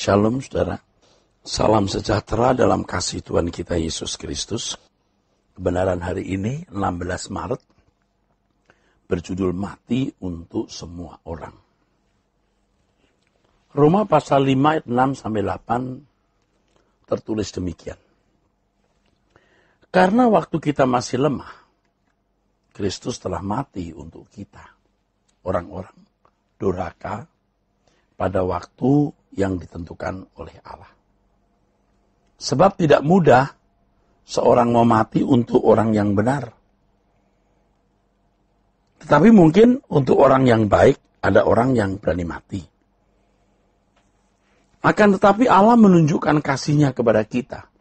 Shalom saudara. Salam sejahtera dalam kasih Tuhan kita Yesus Kristus. Kebenaran hari ini 16 Maret berjudul mati untuk semua orang. Roma pasal 5 ayat 6 sampai 8 tertulis demikian. Karena waktu kita masih lemah, Kristus telah mati untuk kita, orang-orang Doraka pada waktu yang ditentukan oleh Allah. Sebab tidak mudah seorang mau mati untuk orang yang benar. Tetapi mungkin untuk orang yang baik ada orang yang berani mati. Akan tetapi Allah menunjukkan kasihnya kepada kita.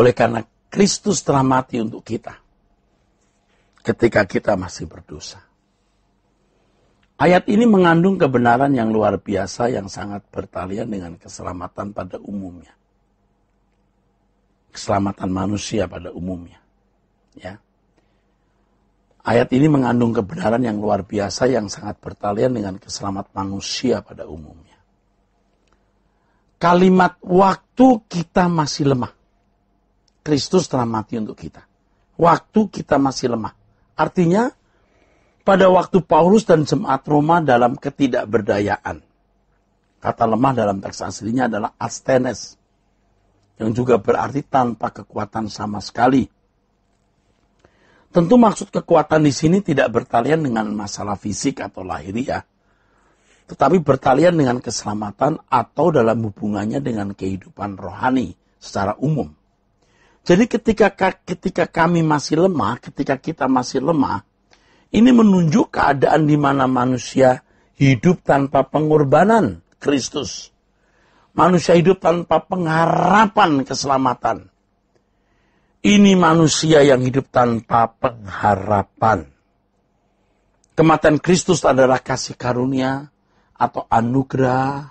Oleh karena Kristus telah mati untuk kita. Ketika kita masih berdosa. Ayat ini mengandung kebenaran yang luar biasa yang sangat bertalian dengan keselamatan pada umumnya. Keselamatan manusia pada umumnya. Ya. Ayat ini mengandung kebenaran yang luar biasa yang sangat bertalian dengan keselamatan manusia pada umumnya. Kalimat waktu kita masih lemah. Kristus telah mati untuk kita. Waktu kita masih lemah. Artinya pada waktu Paulus dan jemaat Roma dalam ketidakberdayaan. Kata lemah dalam teks aslinya adalah astenes, yang juga berarti tanpa kekuatan sama sekali. Tentu maksud kekuatan di sini tidak bertalian dengan masalah fisik atau lahiriah, ya, tetapi bertalian dengan keselamatan atau dalam hubungannya dengan kehidupan rohani secara umum. Jadi ketika ketika kami masih lemah, ketika kita masih lemah, ini menunjuk keadaan di mana manusia hidup tanpa pengorbanan Kristus. Manusia hidup tanpa pengharapan keselamatan. Ini manusia yang hidup tanpa pengharapan. Kematian Kristus adalah kasih karunia atau anugerah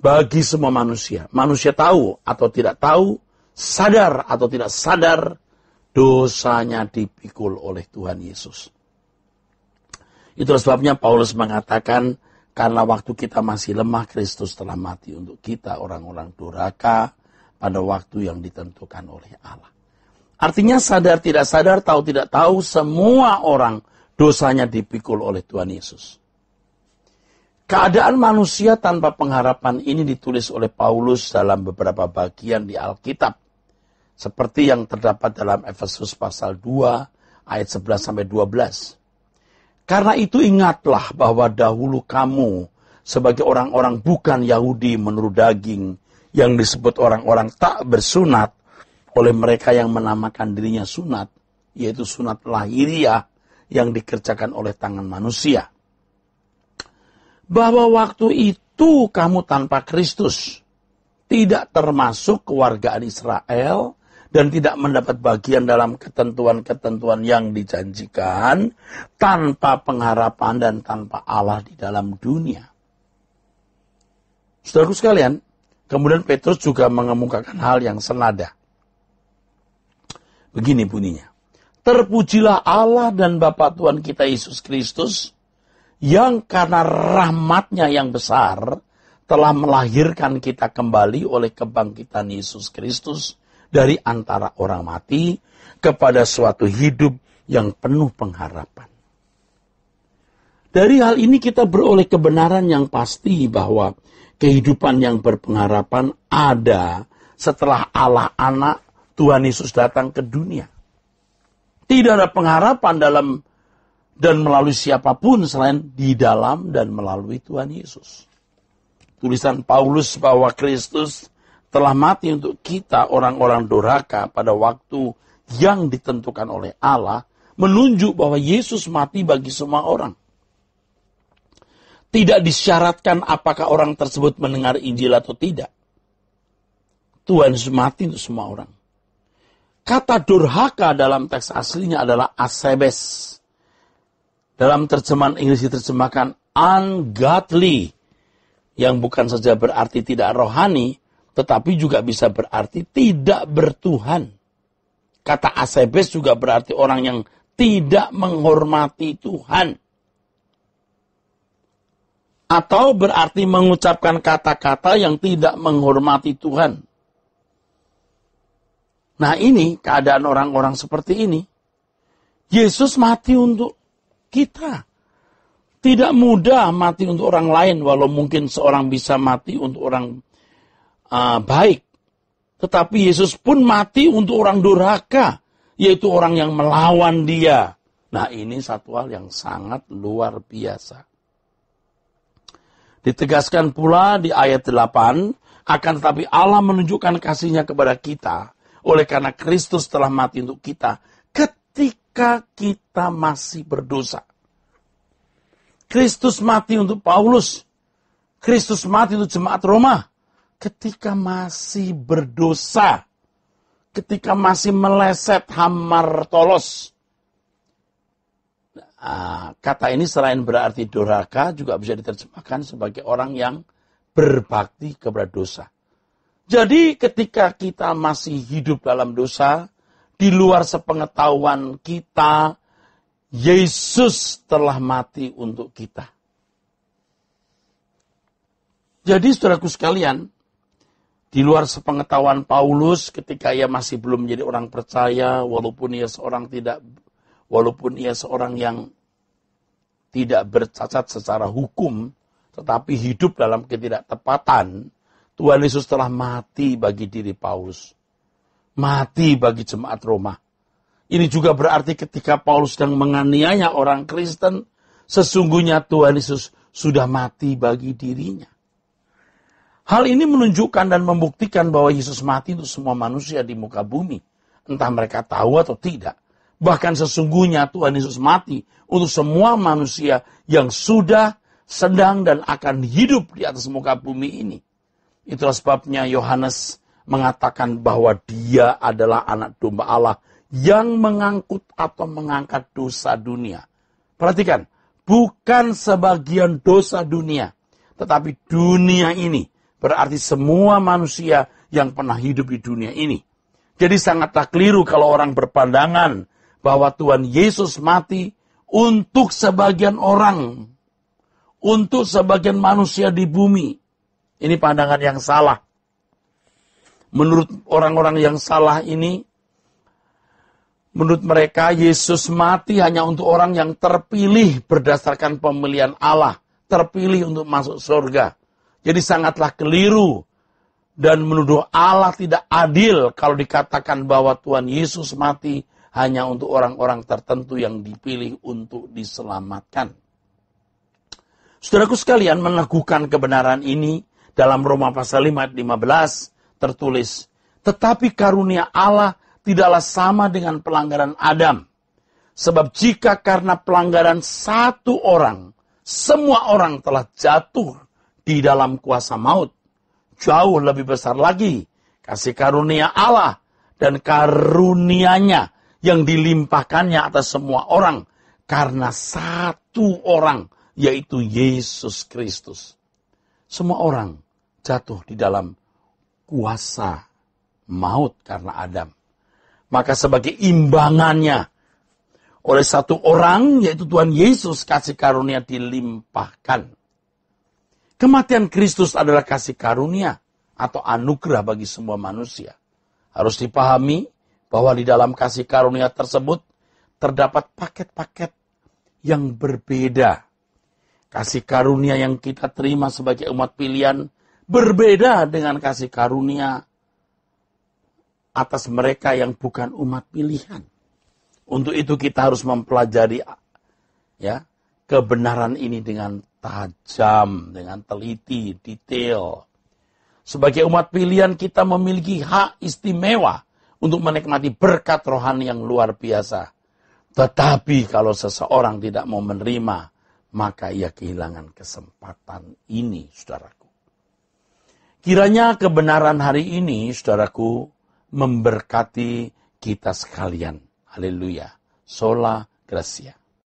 bagi semua manusia. Manusia tahu atau tidak tahu, sadar atau tidak sadar, dosanya dipikul oleh Tuhan Yesus. Itulah sebabnya Paulus mengatakan, karena waktu kita masih lemah, Kristus telah mati untuk kita orang-orang duraka pada waktu yang ditentukan oleh Allah. Artinya sadar tidak sadar, tahu tidak tahu, semua orang dosanya dipikul oleh Tuhan Yesus. Keadaan manusia tanpa pengharapan ini ditulis oleh Paulus dalam beberapa bagian di Alkitab. Seperti yang terdapat dalam Efesus pasal 2 ayat 11 sampai 12. Karena itu ingatlah bahwa dahulu kamu sebagai orang-orang bukan Yahudi menurut daging yang disebut orang-orang tak bersunat oleh mereka yang menamakan dirinya sunat yaitu sunat lahiriah yang dikerjakan oleh tangan manusia. Bahwa waktu itu kamu tanpa Kristus, tidak termasuk kewargaan Israel, dan tidak mendapat bagian dalam ketentuan-ketentuan yang dijanjikan tanpa pengharapan dan tanpa Allah di dalam dunia. Saudaraku sekalian, kemudian Petrus juga mengemukakan hal yang senada. Begini bunyinya. Terpujilah Allah dan Bapa Tuhan kita Yesus Kristus yang karena rahmatnya yang besar telah melahirkan kita kembali oleh kebangkitan Yesus Kristus dari antara orang mati kepada suatu hidup yang penuh pengharapan. Dari hal ini kita beroleh kebenaran yang pasti bahwa kehidupan yang berpengharapan ada setelah Allah anak Tuhan Yesus datang ke dunia. Tidak ada pengharapan dalam dan melalui siapapun selain di dalam dan melalui Tuhan Yesus. Tulisan Paulus bahwa Kristus telah mati untuk kita orang-orang Doraka pada waktu yang ditentukan oleh Allah menunjuk bahwa Yesus mati bagi semua orang. Tidak disyaratkan apakah orang tersebut mendengar Injil atau tidak. Tuhan Yesus mati untuk semua orang. Kata durhaka dalam teks aslinya adalah asebes. Dalam terjemahan Inggris diterjemahkan ungodly. Yang bukan saja berarti tidak rohani, tetapi juga bisa berarti tidak bertuhan. Kata asebes juga berarti orang yang tidak menghormati Tuhan. Atau berarti mengucapkan kata-kata yang tidak menghormati Tuhan. Nah ini keadaan orang-orang seperti ini. Yesus mati untuk kita. Tidak mudah mati untuk orang lain, walau mungkin seorang bisa mati untuk orang uh, baik. Tetapi Yesus pun mati untuk orang durhaka, yaitu orang yang melawan dia. Nah ini satu hal yang sangat luar biasa. Ditegaskan pula di ayat 8, akan tetapi Allah menunjukkan kasihnya kepada kita, oleh karena Kristus telah mati untuk kita, ketika kita masih berdosa. Kristus mati untuk Paulus, Kristus mati untuk jemaat Roma, ketika masih berdosa, ketika masih meleset hamar tolos. Ah, kata ini selain berarti doraka juga bisa diterjemahkan sebagai orang yang berbakti kepada dosa. Jadi ketika kita masih hidup dalam dosa, di luar sepengetahuan kita, Yesus telah mati untuk kita. Jadi saudaraku sekalian, di luar sepengetahuan Paulus ketika ia masih belum menjadi orang percaya walaupun ia seorang tidak walaupun ia seorang yang tidak bercacat secara hukum tetapi hidup dalam ketidaktepatan Tuhan Yesus telah mati bagi diri Paulus mati bagi jemaat Roma ini juga berarti ketika Paulus sedang menganiaya orang Kristen sesungguhnya Tuhan Yesus sudah mati bagi dirinya Hal ini menunjukkan dan membuktikan bahwa Yesus mati untuk semua manusia di muka bumi. Entah mereka tahu atau tidak. Bahkan sesungguhnya Tuhan Yesus mati untuk semua manusia yang sudah, sedang, dan akan hidup di atas muka bumi ini. Itulah sebabnya Yohanes mengatakan bahwa dia adalah anak domba Allah yang mengangkut atau mengangkat dosa dunia. Perhatikan, bukan sebagian dosa dunia, tetapi dunia ini Berarti semua manusia yang pernah hidup di dunia ini. Jadi sangat tak keliru kalau orang berpandangan bahwa Tuhan Yesus mati untuk sebagian orang, untuk sebagian manusia di bumi. Ini pandangan yang salah. Menurut orang-orang yang salah ini, menurut mereka Yesus mati hanya untuk orang yang terpilih berdasarkan pemilihan Allah, terpilih untuk masuk surga. Jadi sangatlah keliru dan menuduh Allah tidak adil kalau dikatakan bahwa Tuhan Yesus mati hanya untuk orang-orang tertentu yang dipilih untuk diselamatkan. Saudaraku sekalian, meneguhkan kebenaran ini dalam Roma pasal 5 15 tertulis, tetapi karunia Allah tidaklah sama dengan pelanggaran Adam. Sebab jika karena pelanggaran satu orang, semua orang telah jatuh di dalam kuasa maut. Jauh lebih besar lagi kasih karunia Allah dan karunianya yang dilimpahkannya atas semua orang karena satu orang yaitu Yesus Kristus. Semua orang jatuh di dalam kuasa maut karena Adam. Maka sebagai imbangannya oleh satu orang yaitu Tuhan Yesus kasih karunia dilimpahkan Kematian Kristus adalah kasih karunia atau anugerah bagi semua manusia. Harus dipahami bahwa di dalam kasih karunia tersebut terdapat paket-paket yang berbeda. Kasih karunia yang kita terima sebagai umat pilihan berbeda dengan kasih karunia atas mereka yang bukan umat pilihan. Untuk itu kita harus mempelajari ya kebenaran ini dengan tajam, dengan teliti, detail. Sebagai umat pilihan kita memiliki hak istimewa untuk menikmati berkat rohani yang luar biasa. Tetapi kalau seseorang tidak mau menerima, maka ia kehilangan kesempatan ini, saudaraku. Kiranya kebenaran hari ini, saudaraku, memberkati kita sekalian. Haleluya. Sola Gracia.